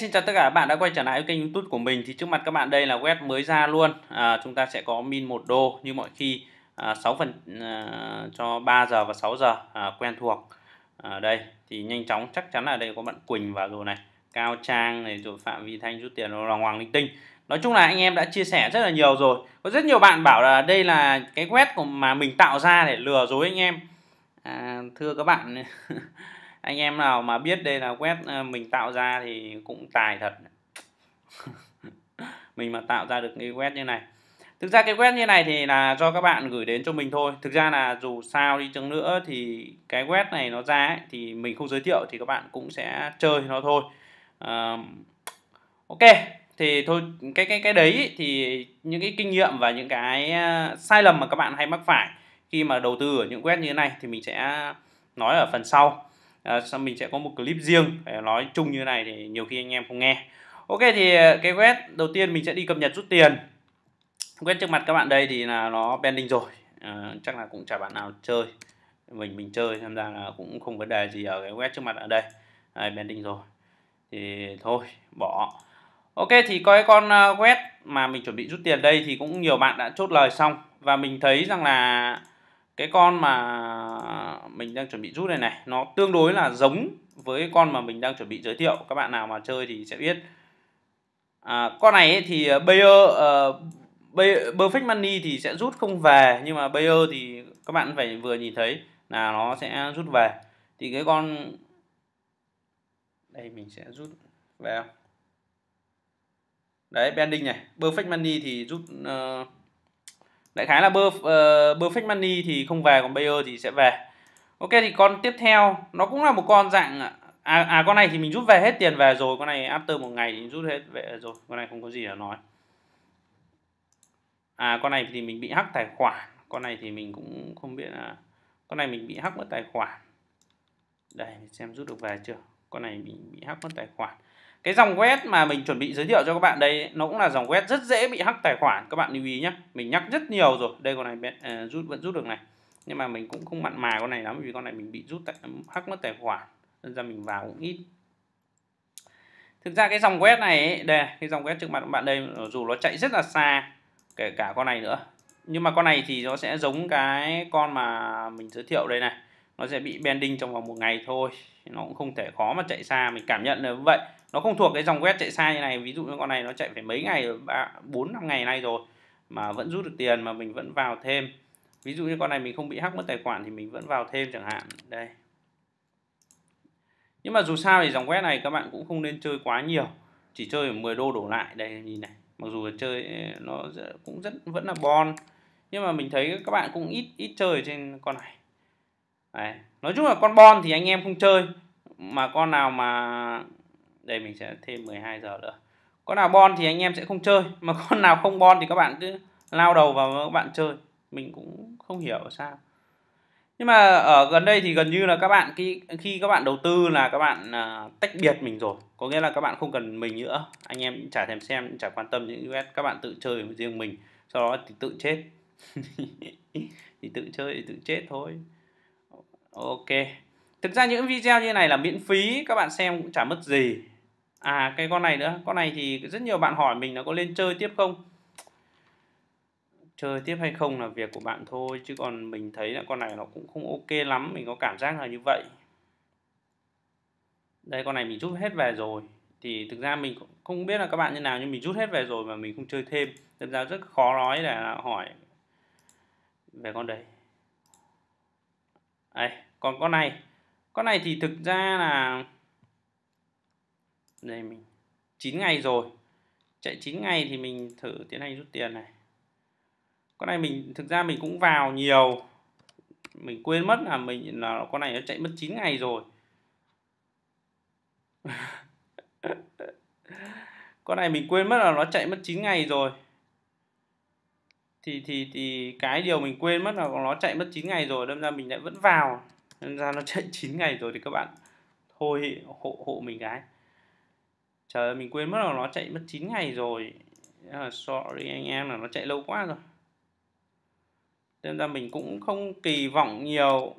Xin chào tất cả các bạn đã quay trở lại với kênh youtube của mình Thì trước mặt các bạn đây là web mới ra luôn à, Chúng ta sẽ có min 1 đô như mọi khi à, 6 phần à, cho 3 giờ và 6 giờ à, quen thuộc à, Đây thì nhanh chóng chắc chắn là đây có bạn Quỳnh vào rồi này Cao Trang này rồi Phạm Vi Thanh rút tiền rồi Hoàng Hoàng Linh Tinh Nói chung là anh em đã chia sẻ rất là nhiều rồi Có rất nhiều bạn bảo là đây là cái web mà mình tạo ra để lừa dối anh em à, Thưa các bạn anh em nào mà biết đây là web ờ, mình tạo ra thì cũng tài thật mình mà tạo ra được cái web như này thực ra cái web như này thì là do các bạn gửi đến cho mình thôi thực ra là dù sao đi chăng nữa thì cái web này nó ra ấy, thì mình không giới thiệu thì các bạn cũng sẽ chơi nó thôi uh, ok thì thôi cái cái cái đấy thì những cái kinh nghiệm và những cái ờ, sai lầm mà các bạn hay mắc phải khi mà đầu tư ở những web như thế này thì mình sẽ nói ở phần sau à, ờ, sau mình sẽ có một clip riêng để nói chung như này thì nhiều khi anh em không nghe ok thì ờ, cái web đầu tiên mình sẽ đi cập nhật rút tiền web trước mặt các bạn đây thì là nó pending rồi à, chắc là cũng chả bạn nào chơi mình mình chơi tham gia là cũng không vấn đề gì ở cái web trước mặt ở đây à, pending rồi thì thôi bỏ ok thì có cái con web mà mình chuẩn bị rút tiền đây thì cũng nhiều bạn đã chốt lời xong và mình thấy rằng là cái con mà mình đang chuẩn bị rút này này nó tương đối là giống với con mà mình đang chuẩn bị giới thiệu các bạn nào mà chơi thì sẽ biết à, con này ấy thì ờ, Bayer uh, ờ, Bayer, Perfect Money thì sẽ rút không về nhưng mà Bayer thì các bạn phải vừa nhìn thấy là nó sẽ rút về thì cái con đây mình sẽ rút về đấy bending này Perfect Money thì rút uh, đại khái là Perf, uh, perfect money thì không về còn Bayer thì sẽ về ok thì con tiếp theo nó cũng là một con dạng à, à con này thì mình rút về hết tiền về rồi con này after một ngày thì mình rút hết về rồi con này không có gì để nói à con này thì mình bị hack tài khoản con này thì mình cũng không biết là con này mình bị hack mất tài khoản đây xem rút được về chưa con này mình bị hack mất tài khoản cái dòng web mà mình chuẩn bị giới thiệu cho các bạn đây nó cũng là dòng web rất dễ bị hack tài khoản các bạn lưu ý nhé mình nhắc rất nhiều rồi đây con này uh, rút vẫn rút được này nhưng mà mình cũng không mặn mà con này lắm vì con này mình bị rút tại, hack mất tài khoản nên ra mình vào cũng ít thực ra cái dòng web này ấy, đây cái dòng web trước mặt các bạn đây dù nó chạy rất là xa kể cả con này nữa nhưng mà con này thì nó sẽ giống cái con mà mình giới thiệu đây này nó sẽ bị bending trong vòng một ngày thôi nó cũng không thể khó mà chạy xa mình cảm nhận là vậy nó không thuộc cái dòng quét chạy sai như này ví dụ như con này nó chạy phải mấy ngày ba bốn năm ngày nay rồi mà vẫn rút được tiền mà mình vẫn vào thêm ví dụ như con này mình không bị hack mất tài khoản thì mình vẫn vào thêm chẳng hạn đây nhưng mà dù sao thì dòng quét này các bạn cũng không nên chơi quá nhiều chỉ chơi 10 đô đổ lại đây nhìn này mặc dù chơi nó cũng rất vẫn là bon nhưng mà mình thấy các bạn cũng ít ít chơi trên con này Đấy. nói chung là con bon thì anh em không chơi mà con nào mà đây mình sẽ thêm 12 giờ nữa con nào bon thì anh em sẽ không chơi mà con nào không bon thì các bạn cứ lao đầu vào các bạn chơi mình cũng không hiểu sao nhưng mà ở gần đây thì gần như là các bạn khi khi các bạn đầu tư là các bạn uh, tách biệt mình rồi có nghĩa là các bạn không cần mình nữa anh em chả thèm xem chả quan tâm những US các bạn tự chơi với riêng mình sau đó thì tự chết thì tự chơi thì tự chết thôi ok thực ra những video như này là miễn phí các bạn xem cũng chả mất gì à cái con này nữa con này thì rất nhiều bạn hỏi mình là có lên chơi tiếp không chơi tiếp hay không là việc của bạn thôi chứ còn mình thấy là con này nó cũng không ok lắm mình có cảm giác là như vậy đây con này mình rút hết về rồi thì thực ra mình không biết là các bạn như nào nhưng mình rút hết về rồi mà mình không chơi thêm thật ra rất khó nói để hỏi về con đấy đây còn con này con này thì thực ra là đây mình 9 ngày rồi chạy 9 ngày thì mình thử tiến hành rút tiền này con này mình thực ra mình cũng vào nhiều mình quên mất là mình là con này nó chạy mất 9 ngày rồi con này mình quên mất là nó chạy mất 9 ngày rồi thì thì thì cái điều mình quên mất là nó chạy mất 9 ngày rồi đâm ra mình lại vẫn vào nên ra nó chạy 9 ngày rồi thì các bạn thôi hộ hộ mình cái trời ơi, mình quên mất là nó chạy mất 9 ngày rồi sorry anh em là nó chạy lâu quá rồi nên ra mình cũng không kỳ vọng nhiều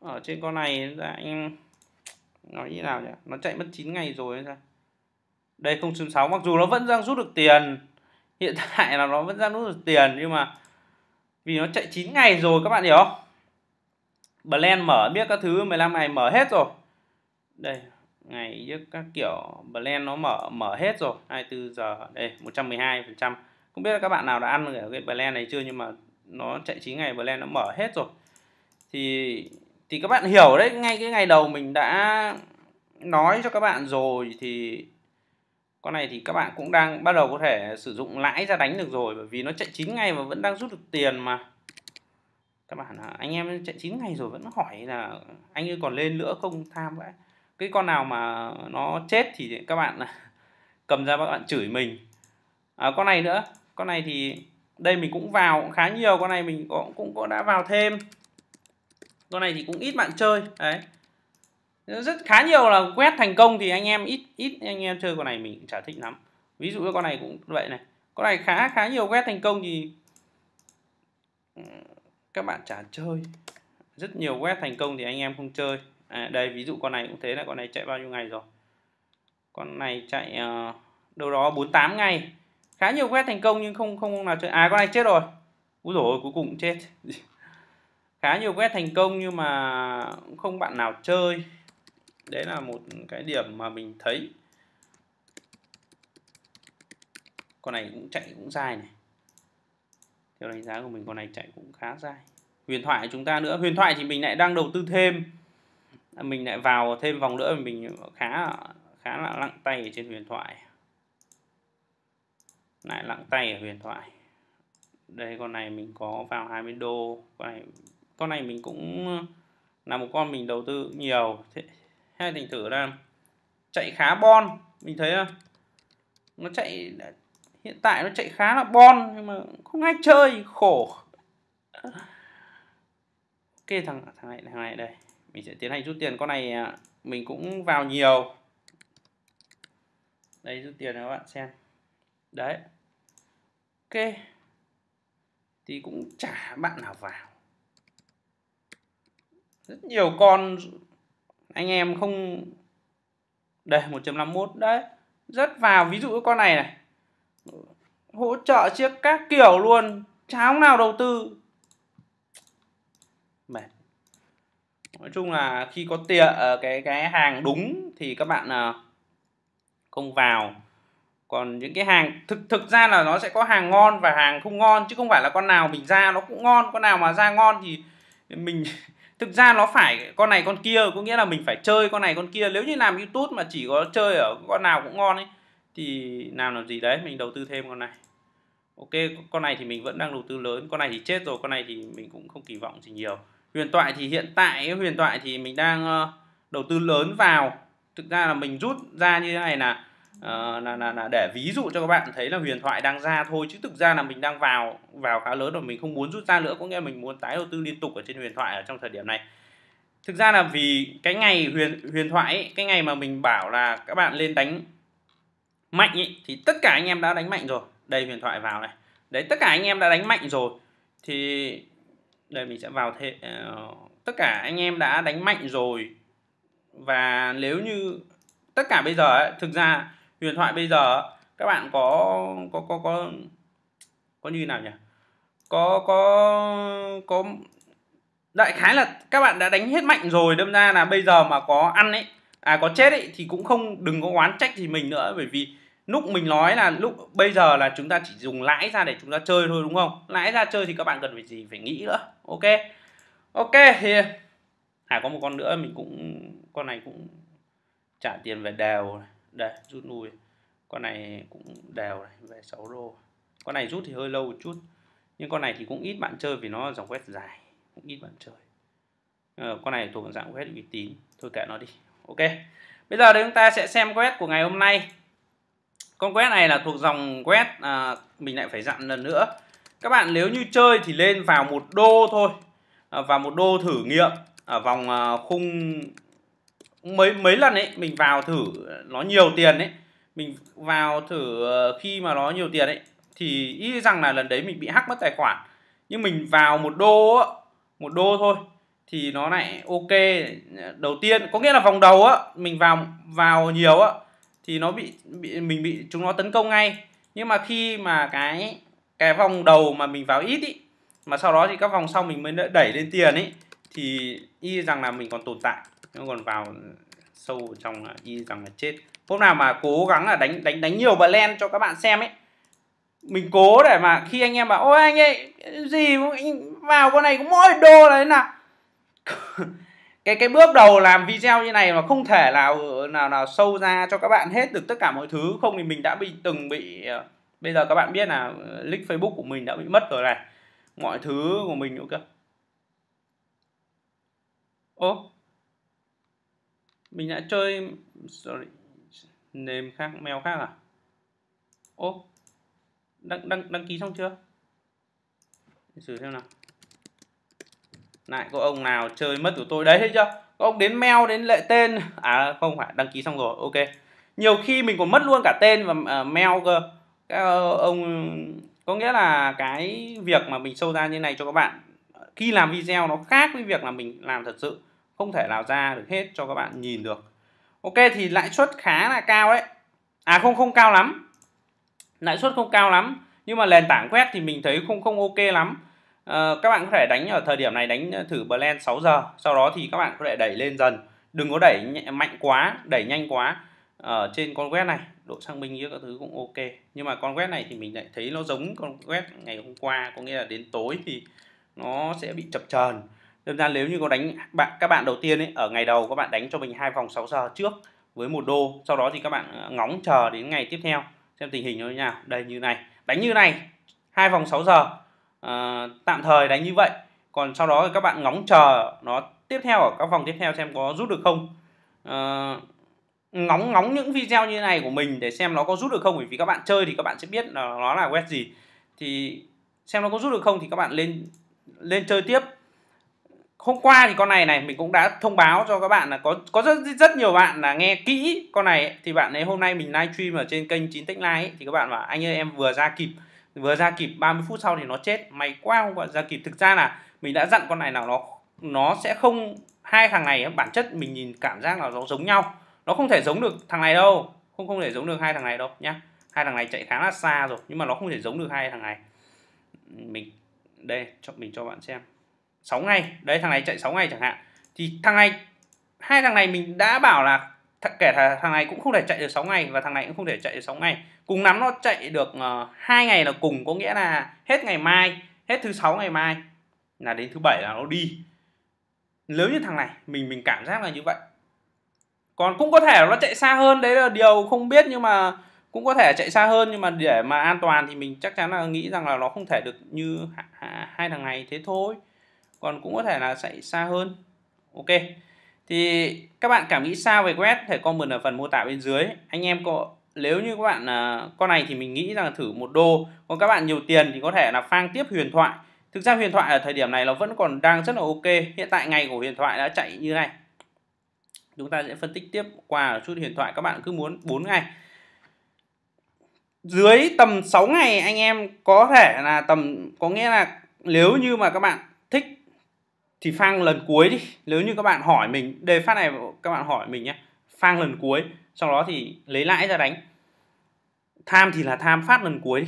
ở trên con này ra anh nói như nào nhỉ nó chạy mất 9 ngày rồi ra đây không xương sáu mặc dù nó vẫn đang rút được tiền hiện tại là nó vẫn đang rút được tiền nhưng mà vì nó chạy 9 ngày rồi các bạn hiểu không blend mở biết các thứ 15 ngày mở hết rồi đây ngày giấc các kiểu blend nó mở mở hết rồi 24 giờ đây 112 phần trăm không biết là các bạn nào đã ăn ở cái blend này chưa nhưng mà nó chạy chín ngày blend nó mở hết rồi thì thì các bạn hiểu đấy ngay cái ngày đầu mình đã nói cho các bạn rồi thì con này thì các bạn cũng đang bắt đầu có thể sử dụng lãi ra đánh được rồi bởi vì nó chạy chín ngày mà vẫn đang rút được tiền mà các bạn anh em chạy chín ngày rồi vẫn hỏi là anh ấy còn lên nữa không tham vậy cái con nào mà nó chết thì các bạn cầm ra các bạn chửi mình à, con này nữa con này thì đây mình cũng vào khá nhiều con này mình cũng cũng đã vào thêm con này thì cũng ít bạn chơi đấy rất khá nhiều là quét thành công thì anh em ít ít anh em chơi con này mình chả thích lắm ví dụ như con này cũng vậy này con này khá khá nhiều quét thành công thì ừ, các bạn chả chơi rất nhiều quét thành công thì anh em không chơi à, đây ví dụ con này cũng thế là con này chạy bao nhiêu ngày rồi con này chạy uh, đâu đó 48 ngày khá nhiều quét thành công nhưng không không nào chơi à con này chết rồi úi rồi cuối cùng cũng chết khá nhiều quét thành công nhưng mà cũng không bạn nào chơi đấy là một cái điểm mà mình thấy con này cũng chạy cũng dài này theo đánh giá của mình con này chạy cũng khá dài huyền thoại chúng ta nữa huyền thoại thì mình lại đang đầu tư thêm mình lại vào thêm vòng nữa mình khá khá là lặng tay ở trên huyền thoại lại lặng tay ở huyền thoại đây con này mình có vào 20 đô con này con này mình cũng là một con mình đầu tư nhiều thế hay thành thử là chạy khá bon mình thấy không nó chạy hiện tại nó chạy khá là bon nhưng mà không ai chơi khổ ok thằng thằng này thằng này đây mình sẽ tiến hành rút tiền con này à, mình cũng vào nhiều đây rút tiền các bạn xem đấy ok thì cũng chả bạn nào vào rất nhiều con anh em không đây 1.51 đấy rất vào ví dụ con này này hỗ trợ chiếc các kiểu luôn cháo nào đầu tư mệt nói chung là khi có tiện ờ, cái cái hàng đúng thì các bạn ờ, không vào còn những cái hàng thực thực ra là nó sẽ có hàng ngon và hàng không ngon chứ không phải là con nào mình ra nó cũng ngon con nào mà ra ngon thì mình thực ra nó phải con này con kia có nghĩa là mình phải chơi con này con kia nếu như làm youtube mà chỉ có chơi ở con nào cũng ngon ấy thì làm làm gì đấy mình đầu tư thêm con này ok con này thì mình vẫn đang đầu tư lớn con này thì chết rồi con này thì mình cũng không kỳ vọng gì nhiều huyền thoại thì hiện tại huyền thoại thì mình đang ờ, đầu tư lớn vào thực ra là mình rút ra như thế này là ờ, là, là là để ví dụ cho các bạn thấy là huyền thoại đang ra thôi chứ thực ra là mình đang vào vào khá lớn rồi mình không muốn rút ra nữa có nghĩa là mình muốn tái đầu tư liên tục ở trên huyền thoại ở trong thời điểm này thực ra là vì cái ngày huyền huyền thoại ấy, cái ngày mà mình bảo là các bạn lên đánh mạnh ấy, thì tất cả anh em đã đánh mạnh rồi đây huyền thoại vào này đấy tất cả anh em đã đánh mạnh rồi thì đây mình sẽ vào thế ờ, tất cả anh em đã đánh mạnh rồi và nếu như tất cả bây giờ ấy, thực ra huyền thoại bây giờ các bạn có có có có có như nào nhỉ có có có đại khái là các bạn đã đánh hết mạnh rồi đâm ra là bây giờ mà có ăn ấy à có chết ấy thì cũng không đừng có oán trách gì mình nữa bởi vì lúc mình nói là lúc bây giờ là chúng ta chỉ dùng lãi ra để chúng ta chơi thôi đúng không lãi ra chơi thì các bạn cần phải gì phải nghĩ nữa ok ok thì hải có một con nữa mình cũng con này cũng trả tiền về đều đây rút lui con này cũng đều này về 6 đô con này rút thì hơi lâu một chút nhưng con này thì cũng ít bạn chơi vì nó dòng quét dài cũng ít bạn chơi ờ, con này thuộc dạng quét uy tín thôi kệ nó đi ok bây giờ thì chúng ta sẽ xem quét của ngày hôm nay con quét này là thuộc dòng quét à, mình lại phải dặn lần nữa. Các bạn nếu như chơi thì lên vào một đô thôi. À, vào một đô thử nghiệm ở vòng à, khung mấy mấy lần ấy mình vào thử nó nhiều tiền ấy mình vào thử à, khi mà nó nhiều tiền ấy thì ý rằng là lần đấy mình bị hack mất tài khoản nhưng mình vào một đô một đô thôi thì nó lại ok đầu tiên có nghĩa là vòng đầu á mình vào vào nhiều á thì nó bị, bị mình bị chúng nó tấn công ngay nhưng mà khi mà cái cái vòng đầu mà mình vào ít ý mà sau đó thì các vòng sau mình mới đẩy lên tiền ấy thì y rằng là mình còn tồn tại nó còn vào sâu trong à, y rằng là chết hôm nào mà cố gắng là đánh đánh đánh nhiều bà len cho các bạn xem ấy mình cố để mà khi anh em bảo ôi anh ấy gì vào con này có mỗi đô là thế nào cái cái bước đầu làm video như này mà không thể nào nào nào sâu ra cho các bạn hết được tất cả mọi thứ không thì mình đã bị từng bị ờ, bây giờ các bạn biết là ờ, link Facebook của mình đã bị mất rồi này mọi thứ của mình cũng cơ ô mình đã chơi sorry nềm khác mèo khác à ô đăng đăng đăng ký xong chưa để xử xem nào lại có ông nào chơi mất của tôi đấy thấy chưa có ông đến mail đến lệ tên à không phải đăng ký xong rồi ok nhiều khi mình còn mất luôn cả tên và uh, à, mail cơ các ờ, ông có nghĩa là cái việc mà mình sâu ra như này cho các bạn khi làm video nó khác với việc là mình làm thật sự không thể nào ra được hết cho các bạn nhìn được ok thì lãi suất khá là cao đấy à không không cao lắm lãi suất không cao lắm nhưng mà nền tảng quét thì mình thấy không không ok lắm Ờ, các bạn có thể đánh ở thời điểm này đánh ờ, thử blend 6 giờ sau đó thì các bạn có thể đẩy lên dần đừng có đẩy mạnh quá đẩy nhanh quá ở ờ, trên con quét này độ sang minh giữa các thứ cũng ok nhưng mà con quét này thì mình lại thấy nó giống con quét ngày hôm qua có nghĩa là đến tối thì nó sẽ bị chập chờn đơn giản nếu như có đánh bạn các bạn đầu tiên ấy, ở ngày đầu các bạn đánh cho mình hai vòng 6 giờ trước với một đô sau đó thì các bạn ngóng chờ đến ngày tiếp theo xem tình hình như thế nào đây như này đánh như này hai vòng 6 giờ Ờ, tạm thời đánh như vậy còn sau đó thì các bạn ngóng chờ nó tiếp theo ở các vòng tiếp theo xem có rút được không à, ngóng ngóng những video như này của mình để xem nó có rút được không bởi vì các bạn chơi thì các bạn sẽ biết nó là web gì thì xem nó có rút được không thì các bạn lên lên chơi tiếp hôm qua thì con này này mình cũng đã thông báo cho các bạn là có có rất rất nhiều bạn là nghe kỹ con này ấy. thì bạn ấy hôm nay mình livestream ở trên kênh chín Tech Live ấy, thì các bạn bảo anh ơi em vừa ra kịp vừa ra kịp 30 phút sau thì nó chết may quá không gọi ra kịp thực ra là mình đã dặn con này nào nó nó sẽ không hai thằng này bản chất mình nhìn cảm giác là nó giống nhau nó không thể giống được thằng này đâu không không thể giống được hai thằng này đâu nhá hai thằng này chạy khá là xa rồi nhưng mà nó không thể giống được hai thằng này mình đây cho mình cho bạn xem 6 ngày đấy thằng này chạy 6 ngày chẳng hạn thì thằng này hai thằng này mình đã bảo là th kể thà thằng này cũng không thể chạy được 6 ngày và thằng này cũng không thể chạy được 6 ngày cùng lắm nó chạy được ờ, hai uh, ngày là cùng có nghĩa là hết ngày mai hết thứ sáu ngày mai là đến thứ bảy là nó đi nếu như thằng này mình mình cảm giác là như vậy còn cũng có thể nó chạy xa hơn đấy là điều không biết nhưng mà cũng có thể chạy xa hơn nhưng mà để mà an toàn thì mình chắc chắn là nghĩ rằng là nó không thể được như hai thằng này thế thôi còn cũng có thể là chạy xa hơn ok thì các bạn cảm nghĩ sao về quét thể comment ở phần mô tả bên dưới anh em có nếu như các bạn à, con này thì mình nghĩ rằng thử một đô còn các bạn nhiều tiền thì có thể là phang tiếp huyền thoại thực ra huyền thoại ở thời điểm này nó vẫn còn đang rất là ok hiện tại ngày của huyền thoại đã chạy như này chúng ta sẽ phân tích tiếp qua chút huyền thoại các bạn cứ muốn 4 ngày dưới tầm 6 ngày anh em có thể là tầm có nghĩa là nếu như mà các bạn thì phang lần cuối đi nếu như các bạn hỏi mình đề phát này các bạn hỏi mình nhé phang lần cuối sau đó thì lấy lãi ra đánh tham thì là tham phát lần cuối đi.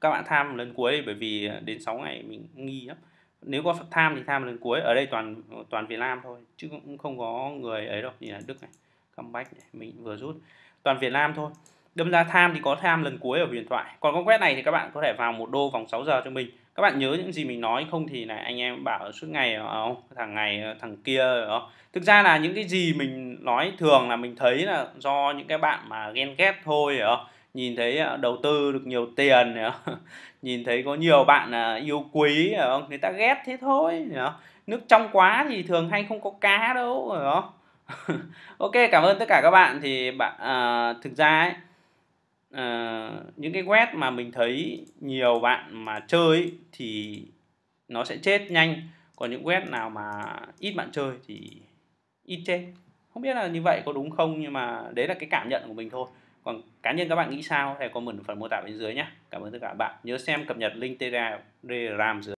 các bạn tham lần cuối đi bởi vì à, đến 6 ngày mình nghi lắm nếu có tham thì tham lần cuối ở đây toàn toàn Việt Nam thôi chứ cũng không có người ấy đâu như là Đức này comeback này. mình vừa rút toàn Việt Nam thôi đâm ra tham thì có tham lần cuối ở điện thoại còn con quét này thì các bạn có thể vào một đô vòng 6 giờ cho mình các bạn nhớ những gì mình nói không thì là anh em bảo suốt ngày ờ, không thằng này ờ, thằng kia không? Ờ. thực ra là những cái gì mình nói thường là mình thấy là do những cái bạn mà ghen ghét thôi không? nhìn thấy đầu tư được nhiều tiền nhìn thấy có nhiều bạn yêu quý không? người ta ghét thế thôi không? nước trong quá thì thường hay không có cá đâu không? ok cảm ơn tất cả các bạn thì bạn à, thực ra ấy, Ờ, những cái web mà mình thấy nhiều bạn mà chơi thì nó sẽ chết nhanh còn những web nào mà ít bạn chơi thì ít chết không biết là như vậy có đúng không nhưng mà đấy là cái cảm nhận của mình thôi còn cá nhân các bạn nghĩ sao thì comment phần mô tả bên dưới nhé cảm ơn tất cả bạn nhớ xem cập nhật link telegram dưới